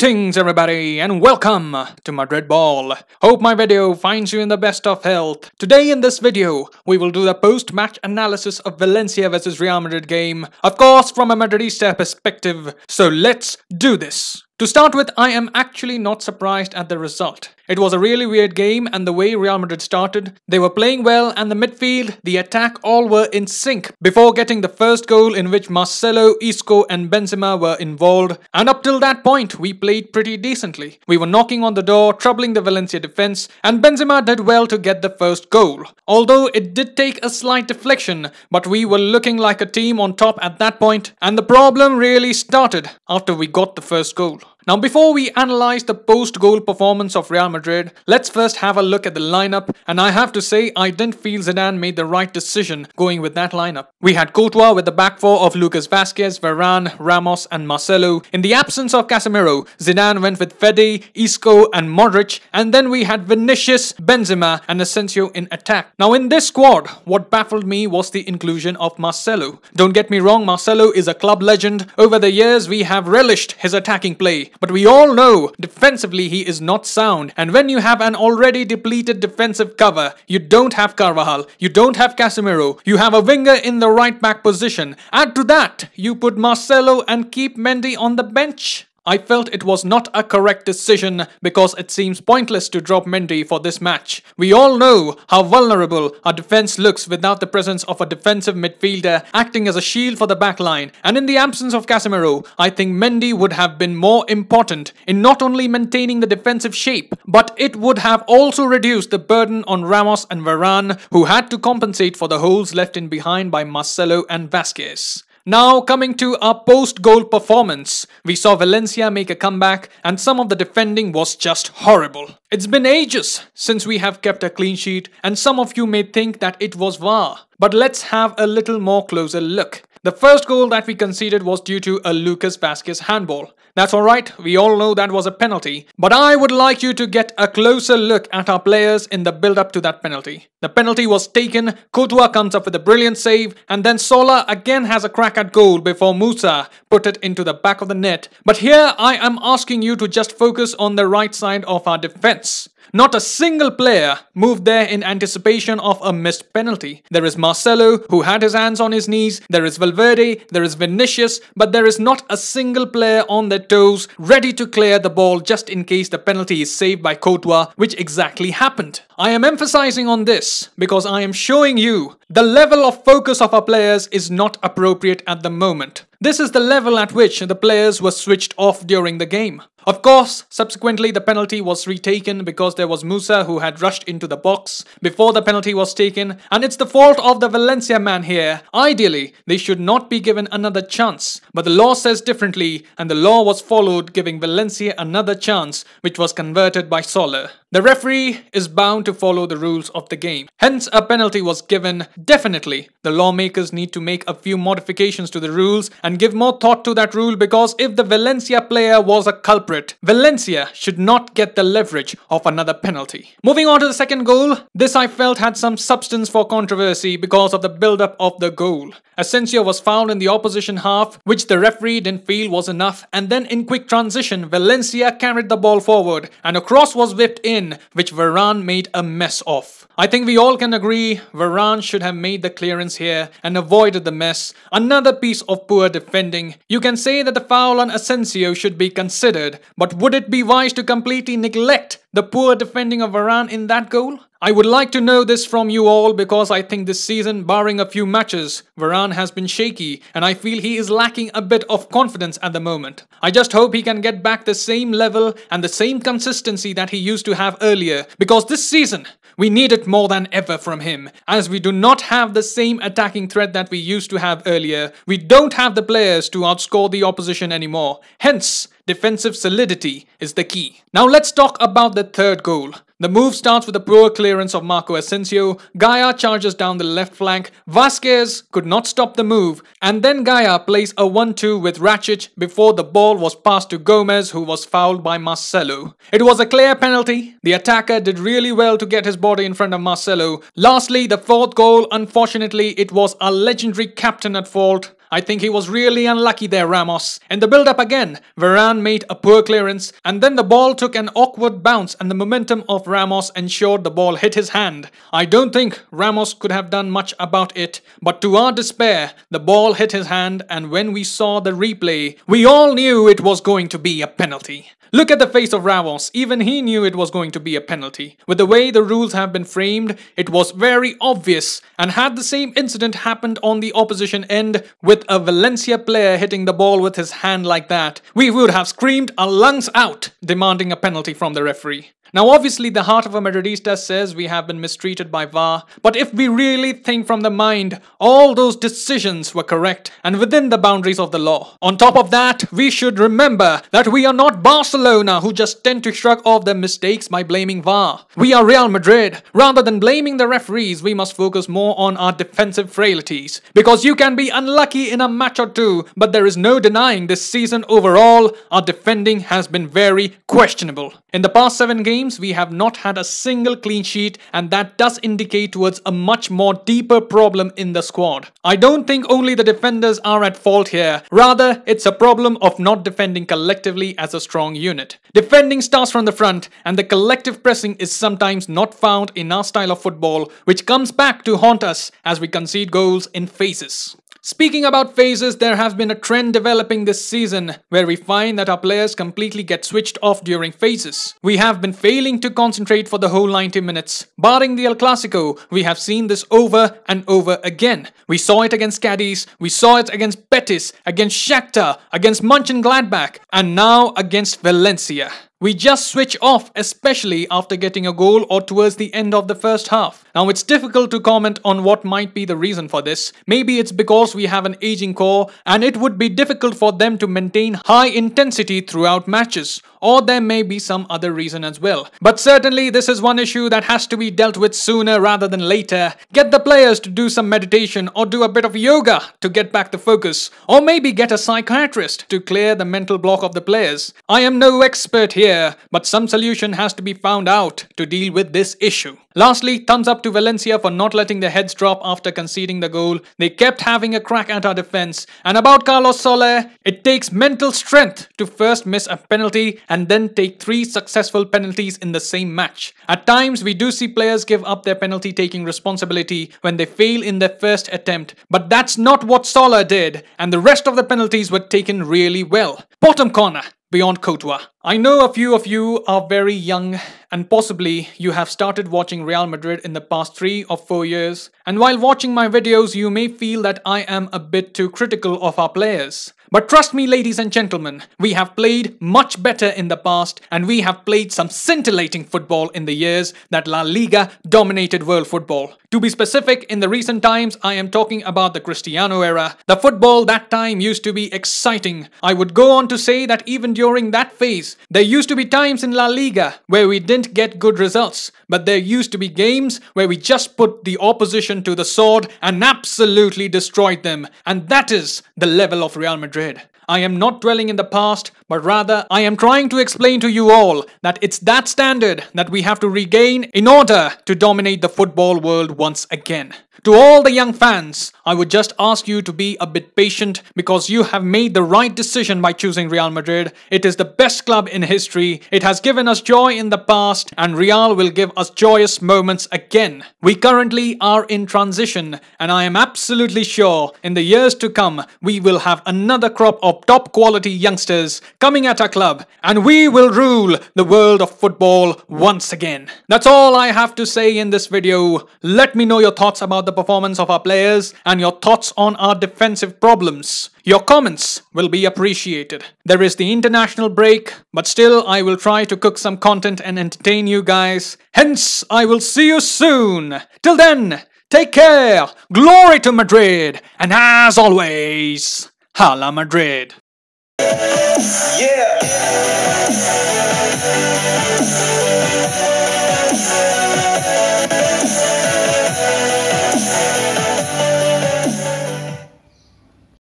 Greetings everybody and welcome to Madrid Ball. Hope my video finds you in the best of health. Today in this video, we will do the post-match analysis of Valencia vs Real Madrid game, of course from a Madridista perspective, so let's do this. To start with, I am actually not surprised at the result. It was a really weird game, and the way Real Madrid started, they were playing well, and the midfield, the attack, all were in sync before getting the first goal in which Marcelo, Isco, and Benzema were involved. And up till that point, we played pretty decently. We were knocking on the door, troubling the Valencia defense, and Benzema did well to get the first goal. Although it did take a slight deflection, but we were looking like a team on top at that point, and the problem really started after we got the first goal. Now before we analyse the post-goal performance of Real Madrid, let's first have a look at the lineup and I have to say I didn't feel Zidane made the right decision going with that lineup. We had Courtois with the back four of Lucas Vasquez, Varane, Ramos and Marcelo. In the absence of Casemiro, Zidane went with Fede, Isco and Modric and then we had Vinicius, Benzema and Asensio in attack. Now in this squad, what baffled me was the inclusion of Marcelo. Don't get me wrong, Marcelo is a club legend. Over the years we have relished his attacking play but we all know defensively he is not sound. And when you have an already depleted defensive cover, you don't have Carvajal, you don't have Casemiro, you have a winger in the right back position. Add to that, you put Marcelo and keep Mendy on the bench. I felt it was not a correct decision because it seems pointless to drop Mendy for this match. We all know how vulnerable our defence looks without the presence of a defensive midfielder acting as a shield for the backline and in the absence of Casemiro, I think Mendy would have been more important in not only maintaining the defensive shape but it would have also reduced the burden on Ramos and Varane who had to compensate for the holes left in behind by Marcelo and Vasquez. Now, coming to our post goal performance, we saw Valencia make a comeback, and some of the defending was just horrible. It's been ages since we have kept a clean sheet, and some of you may think that it was VAR. But let's have a little more closer look. The first goal that we conceded was due to a Lucas Vasquez handball. That's alright, we all know that was a penalty, but I would like you to get a closer look at our players in the build-up to that penalty. The penalty was taken, Courtois comes up with a brilliant save, and then Sola again has a crack at goal before Musa put it into the back of the net. But here I am asking you to just focus on the right side of our defence. Not a single player moved there in anticipation of a missed penalty. There is Marcelo, who had his hands on his knees, there is Valverde, there is Vinicius, but there is not a single player on their toes ready to clear the ball just in case the penalty is saved by Courtois, which exactly happened. I am emphasizing on this because I am showing you the level of focus of our players is not appropriate at the moment. This is the level at which the players were switched off during the game. Of course, subsequently the penalty was retaken because there was Musa who had rushed into the box before the penalty was taken and it's the fault of the Valencia man here. Ideally, they should not be given another chance, but the law says differently and the law was followed giving Valencia another chance which was converted by Soler. The referee is bound to to follow the rules of the game. Hence, a penalty was given, definitely. The lawmakers need to make a few modifications to the rules and give more thought to that rule because if the Valencia player was a culprit, Valencia should not get the leverage of another penalty. Moving on to the second goal, this I felt had some substance for controversy because of the build-up of the goal. Asensio was found in the opposition half, which the referee didn't feel was enough, and then in quick transition, Valencia carried the ball forward, and a cross was whipped in, which Varane made a a mess off. I think we all can agree Varane should have made the clearance here and avoided the mess. Another piece of poor defending. You can say that the foul on Asensio should be considered, but would it be wise to completely neglect the poor defending of Varane in that goal? I would like to know this from you all because I think this season, barring a few matches, Varane has been shaky and I feel he is lacking a bit of confidence at the moment. I just hope he can get back the same level and the same consistency that he used to have earlier because this season, we need it more than ever from him as we do not have the same attacking threat that we used to have earlier. We don't have the players to outscore the opposition anymore. Hence, defensive solidity is the key. Now let's talk about the third goal. The move starts with a poor clearance of Marco Asensio. Gaia charges down the left flank. Vasquez could not stop the move. And then Gaia plays a 1 2 with Ratchich before the ball was passed to Gomez, who was fouled by Marcelo. It was a clear penalty. The attacker did really well to get his body in front of Marcelo. Lastly, the fourth goal. Unfortunately, it was our legendary captain at fault. I think he was really unlucky there, Ramos. In the build-up again, Varane made a poor clearance, and then the ball took an awkward bounce and the momentum of Ramos ensured the ball hit his hand. I don't think Ramos could have done much about it, but to our despair, the ball hit his hand and when we saw the replay, we all knew it was going to be a penalty. Look at the face of Ramos, even he knew it was going to be a penalty. With the way the rules have been framed, it was very obvious, and had the same incident happened on the opposition end with a Valencia player hitting the ball with his hand like that, we would have screamed our lungs out, demanding a penalty from the referee. Now obviously the heart of a Madridista says we have been mistreated by VAR, but if we really think from the mind, all those decisions were correct and within the boundaries of the law. On top of that, we should remember that we are not Barcelona Barcelona who just tend to shrug off their mistakes by blaming VAR. We are Real Madrid. Rather than blaming the referees, we must focus more on our defensive frailties. Because you can be unlucky in a match or two, but there is no denying this season overall, our defending has been very questionable. In the past seven games, we have not had a single clean sheet, and that does indicate towards a much more deeper problem in the squad. I don't think only the defenders are at fault here. Rather, it's a problem of not defending collectively as a strong unit unit. Defending starts from the front, and the collective pressing is sometimes not found in our style of football, which comes back to haunt us as we concede goals in phases. Speaking about phases, there has been a trend developing this season where we find that our players completely get switched off during phases. We have been failing to concentrate for the whole 90 minutes. Barring the El Clasico, we have seen this over and over again. We saw it against Cadiz, we saw it against Betis, against Shakhtar, against Gladbach, and now against Valencia. We just switch off, especially after getting a goal or towards the end of the first half. Now, it's difficult to comment on what might be the reason for this. Maybe it's because we have an aging core and it would be difficult for them to maintain high intensity throughout matches, or there may be some other reason as well. But certainly, this is one issue that has to be dealt with sooner rather than later. Get the players to do some meditation or do a bit of yoga to get back the focus, or maybe get a psychiatrist to clear the mental block of the players. I am no expert here, but some solution has to be found out to deal with this issue. Lastly, thumbs up up to Valencia for not letting their heads drop after conceding the goal. They kept having a crack at our defence. And about Carlos Soler, it takes mental strength to first miss a penalty and then take three successful penalties in the same match. At times, we do see players give up their penalty taking responsibility when they fail in their first attempt, but that's not what Soler did, and the rest of the penalties were taken really well. Bottom corner, beyond Courtois. I know a few of you are very young and possibly you have started watching Real Madrid in the past 3 or 4 years and while watching my videos you may feel that I am a bit too critical of our players. But trust me ladies and gentlemen, we have played much better in the past and we have played some scintillating football in the years that La Liga dominated world football. To be specific, in the recent times I am talking about the Cristiano era. The football that time used to be exciting. I would go on to say that even during that phase there used to be times in La Liga where we didn't get good results, but there used to be games where we just put the opposition to the sword and absolutely destroyed them. And that is the level of Real Madrid. I am not dwelling in the past, but rather I am trying to explain to you all that it's that standard that we have to regain in order to dominate the football world once again. To all the young fans, I would just ask you to be a bit patient because you have made the right decision by choosing Real Madrid. It is the best club club in history. It has given us joy in the past and Real will give us joyous moments again. We currently are in transition and I am absolutely sure in the years to come we will have another crop of top quality youngsters coming at our club and we will rule the world of football once again. That's all I have to say in this video. Let me know your thoughts about the performance of our players and your thoughts on our defensive problems. Your comments will be appreciated. There is the international break, but still I will try to cook some content and entertain you guys. Hence, I will see you soon. Till then, take care, glory to Madrid, and as always, Hala Madrid. Yeah.